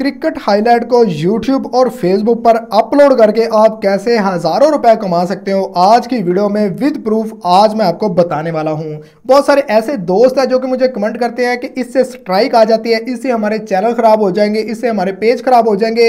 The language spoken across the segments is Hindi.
क्रिकेट हाईलाइट को यूट्यूब और फेसबुक पर अपलोड करके आप कैसे हज़ारों रुपए कमा सकते हो आज की वीडियो में विद प्रूफ आज मैं आपको बताने वाला हूं बहुत सारे ऐसे दोस्त हैं जो कि मुझे कमेंट करते हैं कि इससे स्ट्राइक आ जाती है इससे हमारे चैनल ख़राब हो जाएंगे इससे हमारे पेज ख़राब हो जाएंगे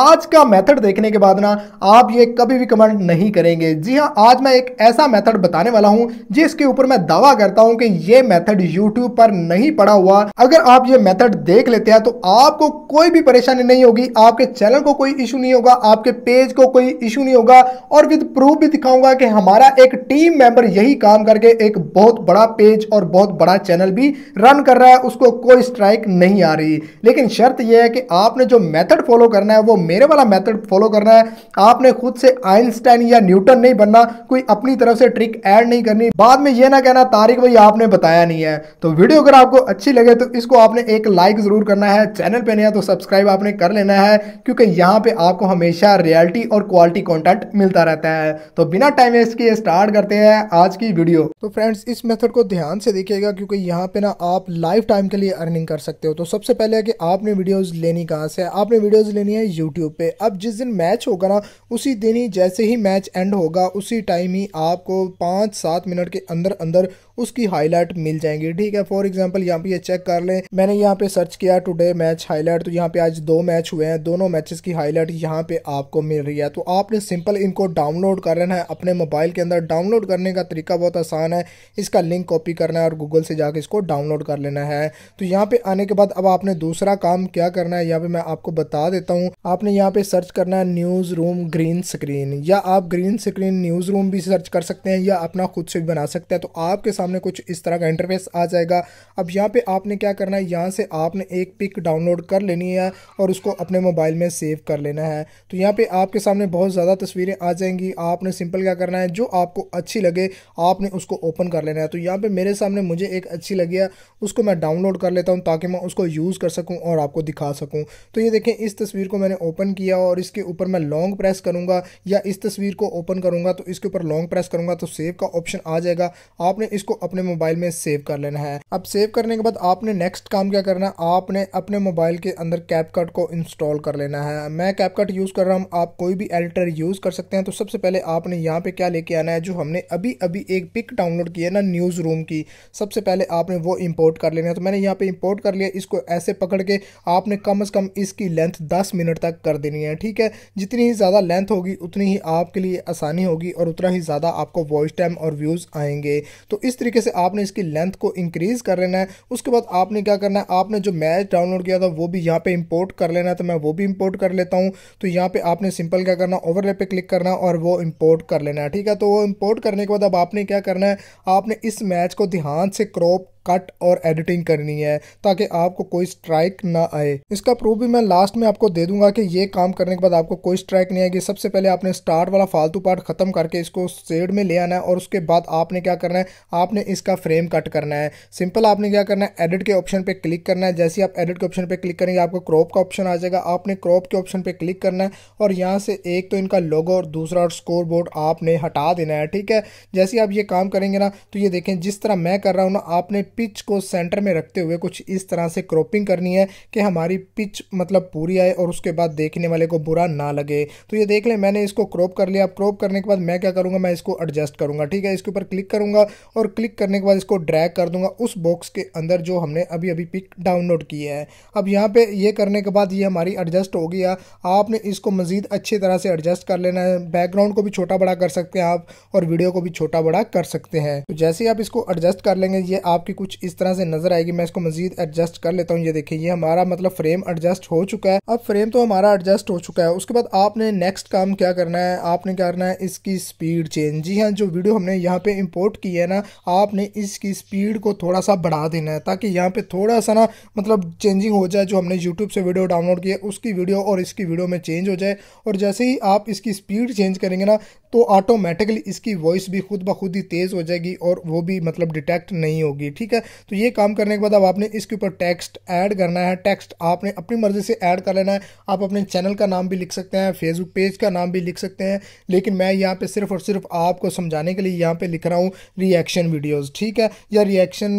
आज का मैथड देखने के बाद ना आप ये कभी भी कमेंट नहीं करेंगे जी हाँ आज मैं एक ऐसा मैथड बताने वाला हूँ जिसके ऊपर मैं दावा करता हूँ कि ये मैथड यूट्यूब पर नहीं पड़ा हुआ अगर आप ये मैथड देख लेते हैं तो आपको कोई भी परेशानी नहीं होगी आपके चैनल को कोई इशू नहीं होगा आपके पेज को कोई इशू नहीं होगा और विद प्रूफ भी दिखाऊंगा कि हमारा एक टीम मेंबर यही काम करके एक बहुत बड़ा पेज और बहुत बड़ा चैनल भी रन कर रहा है उसको कोई स्ट्राइक नहीं आ रही लेकिन शर्त यह है कि आपने जो मैथड फॉलो करना है वो मेरे वाला मैथड फॉलो करना है आपने खुद से आइंस्टाइन या न्यूटन नहीं बनना कोई अपनी तरफ से ट्रिक ऐड नहीं करनी बाद में यह ना कहना तारीख भाई आपने बताया नहीं है तो वीडियो अगर आपको अच्छी लगे तो इसको आपने एक लाइक जरूर करना है चैनल पे नहीं है तो सब्सक्राइब सब्सक्राइब आपने कर लेना है क्योंकि यहाँ पे आपको हमेशा रियलिटी और क्वालिटी कंटेंट मिलता रहता है तो बिना टाइम वेस्ट किए स्टार्ट करते हैं आज की वीडियो तो फ्रेंड्स इस मेथड को ध्यान से देखिएगा क्योंकि यहाँ पे ना आप लाइफ टाइम के लिए अर्निंग कर सकते हो तो सबसे पहले है कि आपने वीडियोज लेनी कहाँ से आपने वीडियोज लेनी है यूट्यूब पे अब जिस दिन मैच होगा ना उसी दिन ही जैसे ही मैच एंड होगा उसी टाइम ही आपको पाँच सात मिनट के अंदर अंदर उसकी हाईलाइट मिल जाएंगी ठीक है फॉर एग्जाम्पल यहाँ पे ये चेक कर लें मैंने यहाँ पे सर्च किया टुडे मैच हाईलाइट तो यहाँ पे आज दो मैच हुए हैं दोनों मैचेस की हाईलाइट यहाँ पे आपको मिल रही है तो आपने सिंपल इनको डाउनलोड कर लेना है अपने मोबाइल के अंदर डाउनलोड करने का तरीका बहुत आसान है इसका लिंक कॉपी करना है और गूगल से जाकर इसको डाउनलोड कर लेना है तो यहाँ पे आने के बाद अब आपने दूसरा काम क्या करना है यहाँ पे मैं आपको बता देता हूँ आपने यहाँ पे सर्च करना है न्यूज़ रूम ग्रीन स्क्रीन या आप ग्रीन स्क्रीन न्यूज़ रूम भी सर्च कर सकते हैं या अपना खुद से भी बना सकते हैं तो आपके सामने सामने कुछ इस तरह का इंटरफेस आ जाएगा अब यहाँ पे आपने क्या करना है यहाँ से आपने एक पिक डाउनलोड कर लेनी है और उसको अपने मोबाइल में सेव कर लेना है तो यहाँ पे आपके सामने बहुत ज़्यादा तस्वीरें आ जाएंगी आपने सिंपल क्या करना है जो आपको अच्छी लगे आपने उसको ओपन कर लेना है तो यहाँ पर मेरे सामने मुझे एक अच्छी लगी है उसको मैं डाउनलोड कर लेता हूँ ताकि मैं उसको यूज़ कर सकूँ और आपको दिखा सकूँ तो ये देखें इस तस्वीर को मैंने ओपन किया और इसके ऊपर मैं लॉन्ग प्रेस करूँगा या इस तस्वीर को ओपन करूँगा तो इसके ऊपर लॉन्ग प्रेस करूँगा तो सेव का ऑप्शन आ जाएगा आपने इसको अपने मोबाइल में सेव कर लेना है अब सेव करने के बाद आपने नेक्स्ट काम क्या करना है आपने अपने मोबाइल के अंदर कैपकट को इंस्टॉल कर लेना है मैं कैपकट यूज़ कर रहा हूँ आप कोई भी एडिटर यूज़ कर सकते हैं तो सबसे पहले आपने यहाँ पे क्या लेके आना है जो हमने अभी अभी एक पिक डाउनलोड किया ना न्यूज़ रूम की सबसे पहले आपने वो इम्पोर्ट कर लेना है तो मैंने यहाँ पर इम्पोर्ट कर लिया इसको ऐसे पकड़ के आपने कम अज़ कम इसकी लेंथ दस मिनट तक कर देनी है ठीक है जितनी ही ज़्यादा लेंथ होगी उतनी ही आपके लिए आसानी होगी और उतना ही ज़्यादा आपको वॉइस टाइम और व्यूज़ आएंगे तो इस तरीके तरीके से आपने इसकी लेंथ को इंक्रीज़ कर लेना है उसके बाद आपने क्या करना है आपने जो मैच डाउनलोड किया था वो भी यहाँ पे इंपोर्ट कर लेना है तो मैं वो भी इंपोर्ट कर लेता हूँ तो यहाँ पे आपने सिंपल क्या करना ओवरले पे क्लिक करना और वो इंपोर्ट कर लेना है ठीक है तो वो इंपोर्ट करने के बाद अब आपने क्या करना है आपने इस मैच को ध्यान से क्रॉप कट और एडिटिंग करनी है ताकि आपको कोई स्ट्राइक ना आए इसका प्रूफ भी मैं लास्ट में आपको दे दूंगा कि ये काम करने के बाद आपको कोई स्ट्राइक नहीं आएगी सबसे पहले आपने स्टार्ट वाला फालतू पार्ट खत्म करके इसको सेड में ले आना है और उसके बाद आपने क्या करना है आपने इसका फ्रेम कट करना है सिंपल आपने क्या करना है एडिट के ऑप्शन पर क्लिक करना है जैसे आप एडिट के ऑप्शन पर क्लिक करेंगे आपको क्रॉप का ऑप्शन आ जाएगा आपने क्रॉप के ऑप्शन पर क्लिक करना है और यहाँ से एक तो इनका लोगो और दूसरा और स्कोर बोर्ड आपने हटा देना है ठीक है जैसे आप ये काम करेंगे ना तो ये देखें जिस तरह मैं कर रहा हूँ ना आपने पिच को सेंटर में रखते हुए कुछ इस तरह से क्रॉपिंग करनी है कि हमारी पिच मतलब पूरी आए और उसके बाद देखने वाले को बुरा ना लगे तो ये देख लें मैंने इसको क्रॉप कर लिया क्रॉप करने के बाद मैं क्या करूँगा मैं इसको एडजस्ट करूँगा ठीक है इसके ऊपर क्लिक करूँगा और क्लिक करने के बाद इसको ड्रैग कर दूंगा उस बॉक्स के अंदर जो हमने अभी अभी पिक डाउनलोड की है अब यहाँ पर ये करने के बाद ये हमारी एडजस्ट हो गया आपने इसको मज़ीद अच्छी तरह से एडजस्ट कर लेना है बैकग्राउंड को भी छोटा बड़ा कर सकते हैं आप और वीडियो को भी छोटा बड़ा कर सकते हैं तो जैसे ही आप इसको एडजस्ट कर लेंगे ये आपकी कुछ इस तरह से नजर आएगी मैं इसको मजीद एडजस्ट कर लेता हूँ ये देखिए ये हमारा मतलब फ्रेम एडजस्ट हो चुका है अब फ्रेम तो हमारा एडजस्ट हो चुका है उसके बाद आपने नेक्स्ट काम क्या करना है आपने क्या करना है इसकी स्पीड चेंज जी हाँ जो वीडियो हमने यहाँ पे इम्पोर्ट की है ना आपने इसकी स्पीड को थोड़ा सा बढ़ा देना है ताकि यहाँ पे थोड़ा सा ना मतलब चेंजिंग हो जाए जो हमने यूट्यूब से वीडियो डाउनलोड किया उसकी वीडियो और इसकी वीडियो में चेंज हो जाए और जैसे ही आप इसकी स्पीड चेंज करेंगे ना तो ऑटोमेटिकली इसकी वॉइस भी खुद ब खुद ही तेज़ हो जाएगी और वो भी मतलब डिटेक्ट नहीं होगी ठीक ठीक है तो ये काम करने के बाद अब आपने इसके ऊपर टेक्स्ट ऐड करना है टेक्स्ट आपने अपनी मर्जी से ऐड कर लेना है आप अपने चैनल का नाम भी लिख सकते हैं फेसबुक पेज का नाम भी लिख सकते हैं लेकिन मैं यहाँ पर सिर्फ और सिर्फ आपको समझाने के लिए यहाँ पर लिख रहा हूँ रिएक्शन वीडियोज ठीक है या रिएक्शन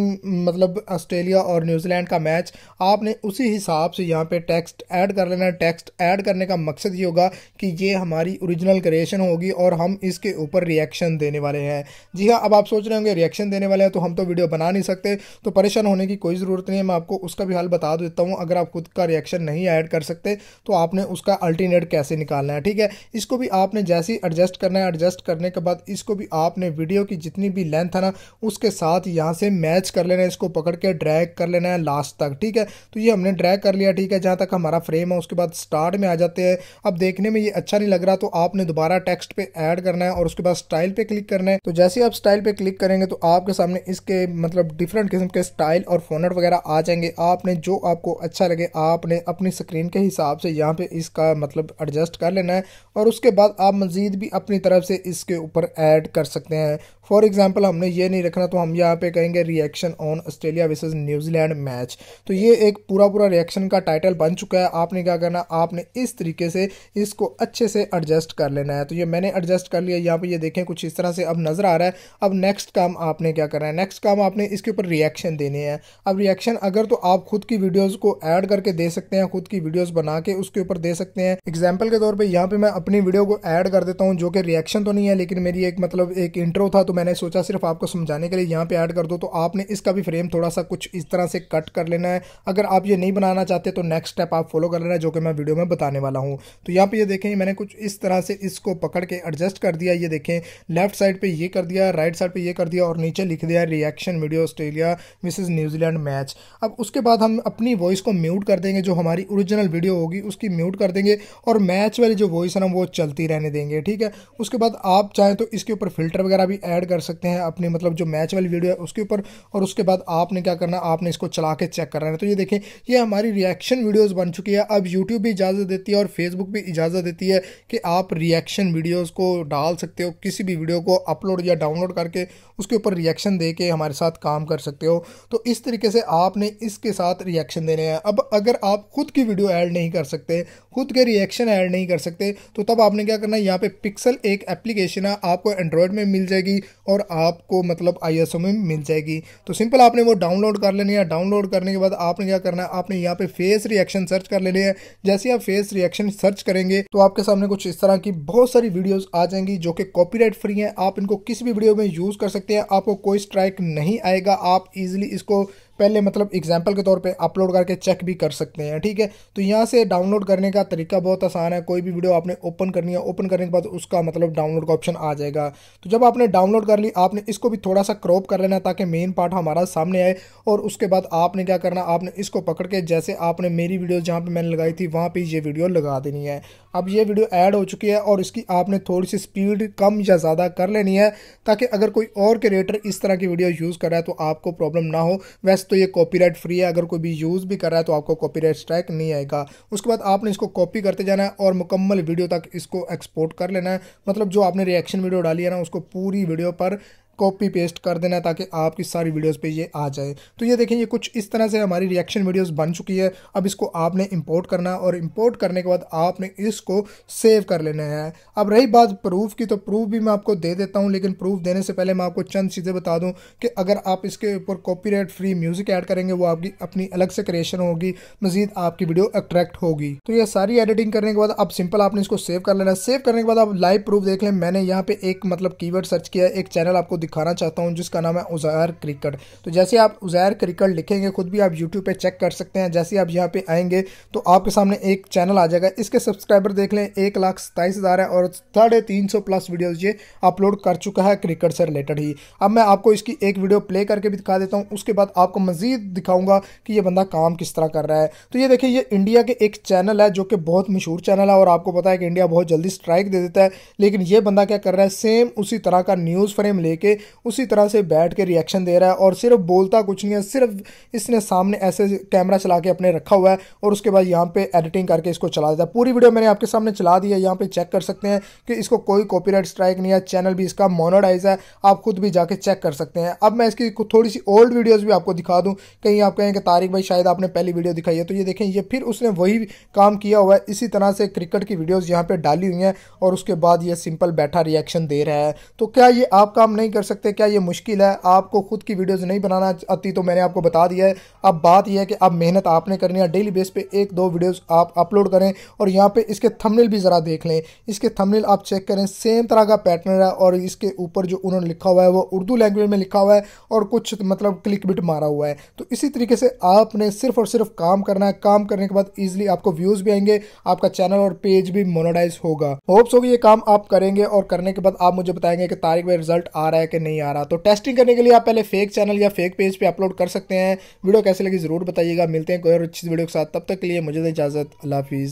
मतलब ऑस्ट्रेलिया और न्यूजीलैंड का मैच आपने उसी हिसाब से यहाँ पर टेक्स्ट ऐड कर लेना है टेक्स्ट ऐड करने का मकसद ये होगा कि ये हमारी ओरिजिनल क्रिएशन होगी और हम इसके ऊपर रिएक्शन देने वाले हैं जी हाँ अब आप सोच रहे होंगे रिएक्शन देने वाले हैं तो हम तो वीडियो बना नहीं सकते सकते तो परेशान होने की कोई ज़रूरत नहीं है मैं आपको उसका भी हाल बता देता हूँ अगर आप खुद का रिएक्शन नहीं ऐड कर सकते तो आपने उसका अल्टीनेट कैसे निकालना है ठीक है इसको भी आपने जैसे ही एडजस्ट करना है एडजस्ट करने के बाद इसको भी आपने वीडियो की जितनी भी लेंथ है ना उसके साथ यहाँ से मैच कर लेना है इसको पकड़ के ड्रैग कर लेना है लास्ट तक ठीक है तो ये हमने ड्रैग कर लिया ठीक है जहाँ तक हमारा फ्रेम है उसके बाद स्टार्ट में आ जाते हैं अब देखने में ये अच्छा नहीं लग रहा तो आपने दोबारा टेक्स्ट पर ऐड करना है और उसके बाद स्टाइल पर क्लिक करना है तो जैसे आप स्टाइल पर क्लिक करेंगे तो आपके सामने इसके मतलब डिफरेंट किस्म के स्टाइल और फोनट वगैरह आ जाएंगे आपने जो आपको अच्छा लगे आपने अपनी स्क्रीन के हिसाब से यहाँ पे इसका मतलब एडजस्ट कर लेना है और उसके बाद आप मज़ीद भी अपनी तरफ से इसके ऊपर ऐड कर सकते हैं फॉर एग्ज़ाम्पल हमने ये नहीं रखना तो हम यहाँ पे कहेंगे reaction on Australia versus New Zealand match तो ये एक पूरा पूरा रिएक्शन का टाइटल बन चुका है आपने क्या करना आपने इस तरीके से इसको अच्छे से एडजस्ट कर लेना है तो ये मैंने एडजस्ट कर लिया यहाँ पर ये देखें कुछ इस तरह से अब नज़र आ रहा है अब नेक्स्ट काम आपने क्या करना है नेक्स्ट काम आपने इसके ऊपर ऊपर रिएक्शन देने हैं अब रिएक्शन अगर तो आप खुद की वीडियोस को ऐड करके दे सकते हैं खुद की वीडियोस बना के उसके ऊपर दे सकते हैं एग्जाम्पल के तौर पे यहाँ पे मैं अपनी वीडियो को ऐड कर देता हूँ जो कि रिएक्शन तो नहीं है लेकिन मेरी एक मतलब एक इंट्रो था तो मैंने सोचा सिर्फ आपको समझाने के लिए यहाँ पे ऐड कर दो तो आपने इसका भी फ्रेम थोड़ा सा कुछ इस तरह से कट कर लेना है अगर आप ये नहीं बनाना चाहते तो नेक्स्ट स्टेप आप फॉलो कर लेना है जो कि मैं वीडियो में बताने वाला हूँ तो यहाँ पे ये देखें मैंने कुछ इस तरह से इसको पकड़ के एडजस्ट कर दिया ये देखें लेफ्ट साइड पर ये कर दिया राइट साइड पर ये कर दिया और नीचे लिख दिया reaction video stage Australia misses New Zealand match अब उसके बाद हम अपनी वॉइस को म्यूट कर देंगे जो हमारी ओरिजिनल वीडियो होगी उसकी म्यूट कर देंगे और मैच वाली जो वॉइस है ना वो चलती रहने देंगे ठीक है उसके बाद आप चाहें तो इसके ऊपर फिल्टर वगैरह भी ऐड कर सकते हैं अपने मतलब जो मैच वाली वीडियो है उसके ऊपर और उसके बाद आपने क्या करना आपने इसको चला के चेक करना है तो ये देखें ये हमारी रिएक्शन वीडियोज़ बन चुकी है अब यूट्यूब भी इजाज़त देती है और फेसबुक भी इजाज़त देती है कि आप रिएक्शन वीडियोज़ को डाल सकते हो किसी भी वीडियो को अपलोड या डाउनलोड करके उसके ऊपर रिएक्शन दे के हमारे साथ काम कर कर सकते हो तो इस तरीके से आपने इसके साथ रिएक्शन देने हैं अब अगर आप खुद की वीडियो ऐड नहीं कर सकते खुद के रिएक्शन ऐड नहीं कर सकते तो तब आपने क्या करना है यहाँ पे पिक्सल एक एप्लीकेशन है आपको एंड्रॉयड में मिल जाएगी और आपको मतलब आई में मिल जाएगी तो सिंपल आपने वो डाउनलोड कर लेनी है डाउनलोड करने के बाद आपने क्या करना है आपने यहाँ पे फेस रिएक्शन सर्च कर लेनी है जैसे आप फेस रिएक्शन सर्च करेंगे तो आपके सामने कुछ इस तरह की बहुत सारी वीडियोज आ जाएंगी जो कि कॉपी फ्री है आप इनको किसी भी वीडियो में यूज़ कर सकते हैं आपको कोई स्ट्राइक नहीं आएगा आप इजीली इसको पहले मतलब एग्जाम्पल के तौर पर अपलोड करके चेक भी कर सकते हैं ठीक है तो यहाँ से डाउनलोड करने का तरीका बहुत आसान है कोई भी वीडियो आपने ओपन करनी है ओपन करने के बाद उसका मतलब डाउनलोड का ऑप्शन आ जाएगा तो जब आपने डाउनलोड कर ली आपने इसको भी थोड़ा सा क्रॉप कर लेना ताकि मेन पार्ट हमारा सामने आए और उसके बाद आपने क्या करना आपने इसको पकड़ के जैसे आपने मेरी वीडियो जहाँ पर मैंने लगाई थी वहाँ पर ये वीडियो लगा देनी है अब ये वीडियो ऐड हो चुकी है और इसकी आपने थोड़ी सी स्पीड कम या ज़्यादा कर लेनी है ताकि अगर कोई और क्रिएटर इस तरह की वीडियो यूज़ कर रहा है तो आपको प्रॉब्लम ना हो वैसे तो तो ये कॉपीराइट फ्री है अगर कोई भी यूज़ भी कर रहा है तो आपको कॉपीराइट स्ट्राइक नहीं आएगा उसके बाद आपने इसको कॉपी करते जाना है और मुकम्मल वीडियो तक इसको एक्सपोर्ट कर लेना है मतलब जो आपने रिएक्शन वीडियो डाली है ना उसको पूरी वीडियो पर कॉपी पेस्ट कर देना है ताकि आपकी सारी वीडियोस पे ये आ जाए तो ये देखें ये कुछ इस तरह से हमारी रिएक्शन वीडियोस बन चुकी है अब इसको आपने इंपोर्ट करना और इंपोर्ट करने के बाद आपने इसको सेव कर लेना है अब रही बात प्रूफ की तो प्रूफ भी मैं आपको दे देता हूँ लेकिन प्रूफ देने से पहले मैं आपको चंद चीज़ें बता दूँ कि अगर आप इसके ऊपर कॉपी फ्री म्यूज़िक ऐड करेंगे वो आपकी अपनी अलग से क्रिएशन होगी मजीद आपकी वीडियो अट्रैक्ट होगी तो यह सारी एडिटिंग करने के बाद अब सिंपल आपने इसको सेव कर लेना सेव करने के बाद आप लाइव प्रूफ देख लें मैंने यहाँ पे एक मतलब कीवर्ड सर्च किया है एक चैनल आपको दिखाना चाहता हूँ जिसका नाम है उज़ैर क्रिकेट तो जैसे आप उज़ैर क्रिकेट लिखेंगे खुद भी आप यूट्यूब पर चेक कर सकते हैं जैसे आप यहाँ पर आएंगे तो आपके सामने एक चैनल आ जाएगा इसके सब्सक्राइबर देख लें एक लाख सत्ताईस हज़ार है और साढ़े तीन सौ प्लस वीडियोज़ ये अपलोड कर चुका है क्रिकेट से रिलेटेड ही अब मैं आपको इसकी एक वीडियो प्ले करके भी दिखा देता हूँ उसके बाद आपको मज़ीद दिखाऊंगा कि ये बंदा काम किस तरह कर रहा है तो ये देखिए ये इंडिया के एक चैनल है जो कि बहुत मशहूर चैनल है और आपको पता है कि इंडिया बहुत जल्दी स्ट्राइक दे देता है लेकिन ये बंदा क्या कर रहा है सेम उसी तरह का न्यूज़ फ्रेम लेके उसी तरह से बैठ के रिएक्शन दे रहा है और सिर्फ बोलता कुछ नहीं है सिर्फ इसने सामने ऐसे कैमरा चला के अपने रखा हुआ है और उसके बाद यहाँ पे एडिटिंग करके इसको चला देता है पूरी वीडियो मैंने आपके सामने चला दी है यहाँ पे चेक कर सकते हैं कि इसको कोई कॉपीराइट स्ट्राइक नहीं है चैनल भी इसका मोनोडाइज है आप खुद भी जाके चेक कर सकते हैं अब मैं इसकी थोड़ी सी ओल्ड वीडियोज़ भी आपको दिखा दूँ कहीं आप कहें कि तारिक भाई शायद आपने पहली वीडियो दिखाई है तो ये देखें ये फिर उसने वही काम किया हुआ है इसी तरह से क्रिकेट की वीडियोज़ यहाँ पर डाली हुई हैं और उसके बाद ये सिंपल बैठा रिएक्शन दे रहा है तो क्या ये आप काम नहीं कर कर सकते क्या ये मुश्किल है आपको खुद की वीडियोज़ नहीं बनाना आती तो मैंने आपको बता दिया है अब बात यह है कि अब मेहनत आपने करनी है डेली बेस पर एक दो वीडियोज़ आप अपलोड करें और यहाँ पर इसके थमनिल भी ज़रा देख लें इसके थमनिल आप चेक करें सेम तरह का पैटर्न है और इसके ऊपर जो उन्होंने लिखा हुआ है वो उर्दू लैंग्वेज में लिखा हुआ है और कुछ मतलब क्लिक बिट मारा हुआ है तो इसी तरीके से आपने सिर्फ और सिर्फ काम करना है काम करने के बाद इजीली आपको व्यूज़ भी आएंगे आपका चैनल और पेज भी मोनोडाइज होगा होप्स होगी ये काम आप करेंगे और करने के बाद आप मुझे बताएंगे कि तारीख में रिजल्ट आ रहा है कि नहीं आ रहा तो टेस्टिंग करने के लिए आप पहले फेक चैनल या फेक पेज पे अपलोड कर सकते हैं वीडियो कैसे लगी ज़रूर बताइएगा मिलते हैं कोई और अच्छी वीडियो के साथ तब तक के लिए मुझे इजाज़त अल्लाह हाफिज़